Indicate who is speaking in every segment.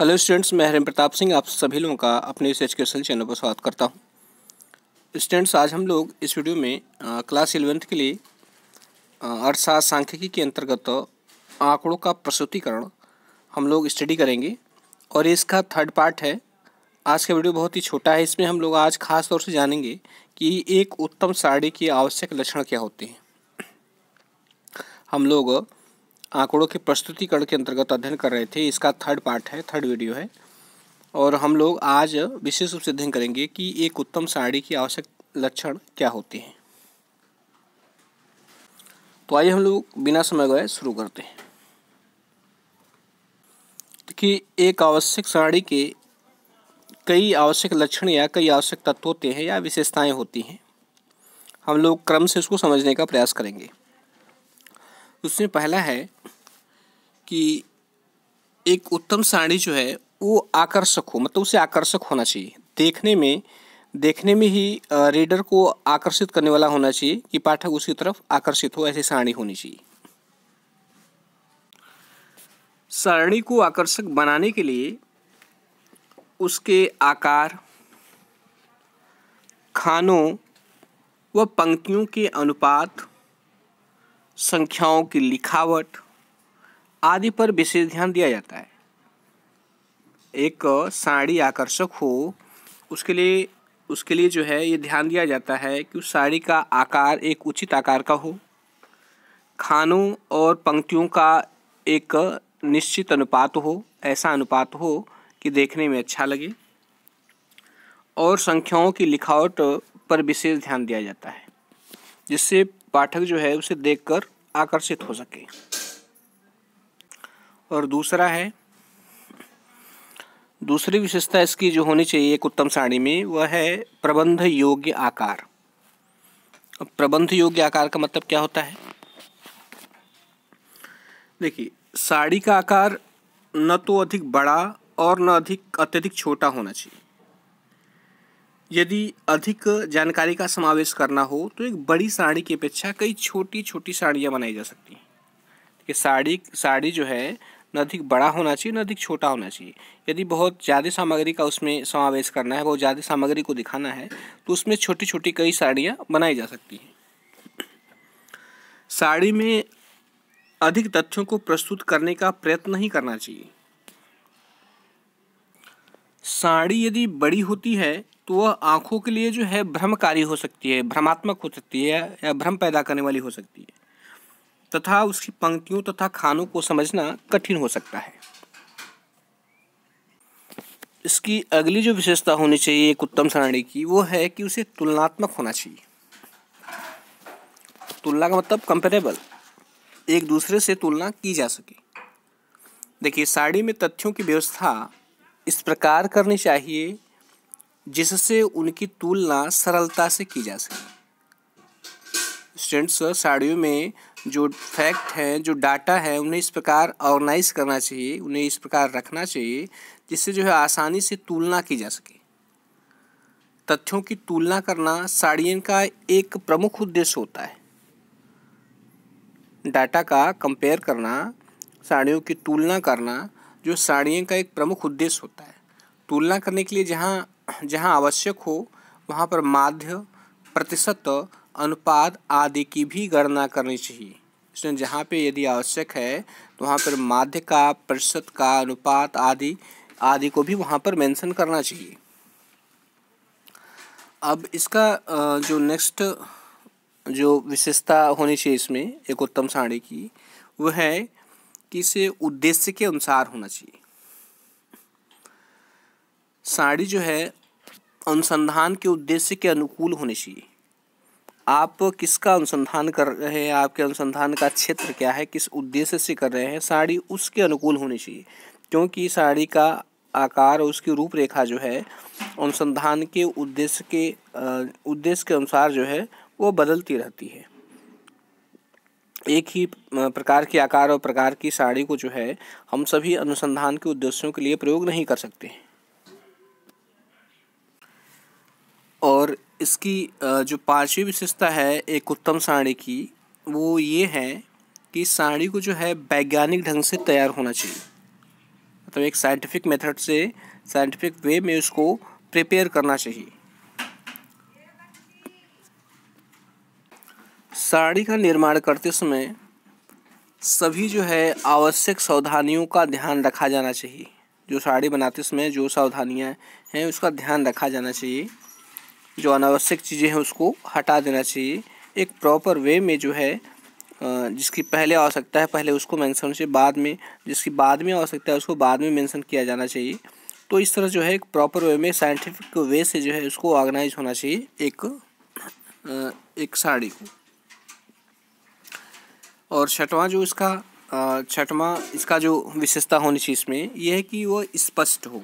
Speaker 1: hello students मैं हरिम प्रताप सिंह आप सभी लोगों का अपने इस एजुकेशन चैनल पर स्वागत करता हूं स्टूडेंट्स आज हम लोग इस वीडियो में आ, क्लास इलेवेंथ के लिए अर्थशास्त्र सांख्यिकी के अंतर्गत आंकड़ों का प्रस्तुतिकरण हम लोग स्टडी करेंगे और इसका थर्ड पार्ट है आज का वीडियो बहुत ही छोटा है इसमें हम लोग आज खास तौर से जानेंगे कि एक उत्तम साड़ी के आवश्यक लक्षण क्या होते हैं हम लोग आंकड़ों के प्रस्तुतिकरण के अंतर्गत अध्ययन कर रहे थे इसका थर्ड पार्ट है थर्ड वीडियो है और हम लोग आज विशेष रूप से अध्ययन करेंगे कि एक उत्तम साड़ी की आवश्यक लक्षण क्या होते हैं तो आइए हम लोग बिना समय गए शुरू करते हैं कि एक आवश्यक साड़ी के कई आवश्यक लक्षण या कई आवश्यक तत्व होते हैं या विशेषताएं होती हैं हम लोग क्रम से उसको समझने का प्रयास करेंगे उसमें पहला है कि एक उत्तम साड़ी जो है वो आकर्षक हो मतलब उसे आकर्षक होना चाहिए देखने में देखने में ही रीडर को आकर्षित करने वाला होना चाहिए कि पाठक उसकी तरफ आकर्षित हो ऐसी सारणी होनी चाहिए सारणी को आकर्षक बनाने के लिए उसके आकार खानों व पंक्तियों के अनुपात संख्याओं की लिखावट आदि पर विशेष ध्यान दिया जाता है एक साड़ी आकर्षक हो उसके लिए उसके लिए जो है ये ध्यान दिया जाता है कि उस साड़ी का आकार एक उचित आकार का हो खानों और पंक्तियों का एक निश्चित अनुपात हो ऐसा अनुपात हो कि देखने में अच्छा लगे और संख्याओं की लिखावट पर विशेष ध्यान दिया जाता है जिससे पाठक जो है उसे देखकर आकर्षित हो सके और दूसरा है दूसरी विशेषता इसकी जो होनी चाहिए एक उत्तम साड़ी में वह है प्रबंध योग्य आकार प्रबंध योग्य आकार का मतलब क्या होता है देखिए साड़ी का आकार न तो अधिक बड़ा और न अधिक अत्यधिक छोटा होना चाहिए यदि अधिक जानकारी का समावेश करना हो तो एक बड़ी साड़ी की अपेक्षा कई छोटी छोटी साड़ियाँ बनाई जा सकती हैं साड़ी साड़ी जो है न अधिक बड़ा होना चाहिए न अधिक छोटा होना चाहिए यदि बहुत ज़्यादा सामग्री का उसमें समावेश करना है बहुत ज़्यादा सामग्री को दिखाना है तो उसमें छोटी छोटी कई साड़ियाँ बनाई जा सकती हैं साड़ी में अधिक तथ्यों को प्रस्तुत करने का प्रयत्न नहीं करना चाहिए साड़ी यदि बड़ी होती है तो वह आँखों के लिए जो है भ्रमकारी हो सकती है भ्रमात्मक हो सकती है या भ्रम पैदा करने वाली हो सकती है तथा उसकी पंक्तियों तथा खानों को समझना कठिन हो सकता है इसकी अगली जो विशेषता होनी चाहिए एक उत्तम सारणी की वो है कि उसे तुलनात्मक होना चाहिए तुलना का मतलब कंपेरेबल एक दूसरे से तुलना की जा सके देखिए साड़ी में तथ्यों की व्यवस्था इस प्रकार करनी चाहिए जिससे उनकी तुलना सरलता से की जा सके स्टूडेंट्स साड़ियों में जो फैक्ट हैं जो डाटा है उन्हें इस प्रकार ऑर्गेनाइज करना चाहिए उन्हें इस प्रकार रखना चाहिए जिससे जो है आसानी से तुलना की जा सके तथ्यों की तुलना करना साड़ियन का एक प्रमुख उद्देश्य होता है डाटा का कंपेयर करना साड़ियों की तुलना करना जो साड़ियों का एक प्रमुख उद्देश्य होता है तुलना करने के लिए जहाँ जहाँ आवश्यक हो वहाँ पर माध्य प्रतिशत अनुपात आदि की भी गणना करनी चाहिए इसमें जहाँ पे यदि आवश्यक है तो वहाँ पर माध्य का प्रतिशत का अनुपात आदि आदि को भी वहाँ पर मेंशन करना चाहिए अब इसका जो नेक्स्ट जो विशेषता होनी चाहिए इसमें एक उत्तम साड़ी की वह है कि इसे उद्देश्य के अनुसार होना चाहिए साड़ी जो है अनुसंधान के उद्देश्य के अनुकूल होनी चाहिए आप किसका अनुसंधान कर रहे हैं आपके अनुसंधान का क्षेत्र क्या है किस उद्देश्य से कर रहे हैं साड़ी उसके अनुकूल होनी चाहिए क्योंकि साड़ी का आकार और उसकी रूपरेखा जो है अनुसंधान के उद्देश्य के उद्देश्य के अनुसार जो है वो बदलती रहती है एक ही प्रकार के आकार और प्रकार की साड़ी को जो है हम सभी अनुसंधान के उद्देश्यों के लिए प्रयोग नहीं कर सकते हैं और इसकी जो पांचवी विशेषता है एक उत्तम साड़ी की वो ये है कि साड़ी को जो है वैज्ञानिक ढंग से तैयार होना चाहिए मतलब एक साइंटिफिक मेथड से साइंटिफिक वे में उसको प्रिपेयर करना चाहिए साड़ी का निर्माण करते समय सभी जो है आवश्यक सावधानियों का ध्यान रखा जाना चाहिए जो साड़ी बनाते समय जो सावधानियाँ हैं उसका ध्यान रखा जाना चाहिए जो अनावश्यक चीज़ें हैं उसको हटा देना चाहिए एक प्रॉपर वे में जो है जिसकी पहले आवश्यकता है पहले उसको मेंशन चाहिए बाद में जिसकी बाद में आवश्यकता है उसको बाद में मेंशन किया जाना चाहिए तो इस तरह जो है एक प्रॉपर वे में साइंटिफिक वे से जो है उसको ऑर्गेनाइज होना चाहिए एक एक साड़ी को और छठवां जो इसका छठवां इसका जो विशेषता होनी चाहिए इसमें यह है कि वह स्पष्ट हो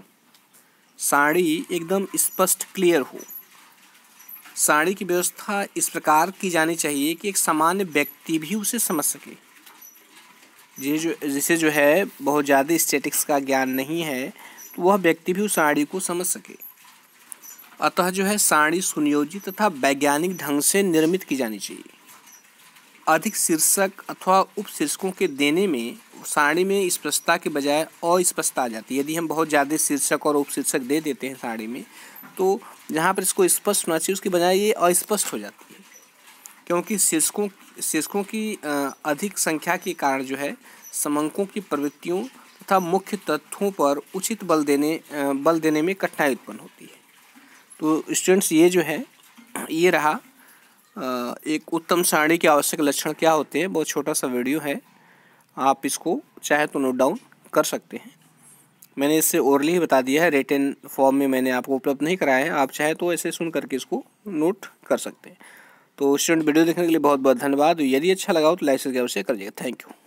Speaker 1: साड़ी एकदम स्पष्ट क्लियर हो साड़ी की व्यवस्था इस प्रकार की जानी चाहिए कि एक सामान्य व्यक्ति भी उसे समझ सके जिसे जो जिसे जो है बहुत ज़्यादा स्टेटिक्स का ज्ञान नहीं है तो वह व्यक्ति भी उस साड़ी को समझ सके अतः जो है साड़ी सुनियोजित तथा वैज्ञानिक ढंग से निर्मित की जानी चाहिए अधिक शीर्षक अथवा शीर्षकों के देने में साड़ी में स्पष्टता के बजाय अस्पष्टता आ जाती है यदि हम बहुत ज़्यादा शीर्षक और शीर्षक दे देते हैं साड़ी में तो जहाँ पर इसको स्पष्ट होना चाहिए उसकी बजाय ये अस्पष्ट हो जाती है क्योंकि शीर्षकों शीर्षकों की अधिक संख्या के कारण जो है समंकों की प्रवृत्तियों तथा मुख्य तत्वों पर उचित बल देने बल देने में कठिनाई उत्पन्न होती है तो स्टूडेंट्स ये जो है ये रहा एक उत्तम सारणी के आवश्यक लक्षण क्या होते हैं बहुत छोटा सा वीडियो है आप इसको चाहे तो नोट डाउन कर सकते हैं मैंने इससे ओरली ही बता दिया है रिटर्न फॉर्म में मैंने आपको उपलब्ध नहीं कराया है आप चाहे तो ऐसे सुन करके इसको नोट कर सकते हैं तो स्टूडेंट वीडियो देखने के लिए बहुत बहुत धन्यवाद यदि अच्छा लगा हो तो लाइक से अवश्य कर दिएगा थैंक यू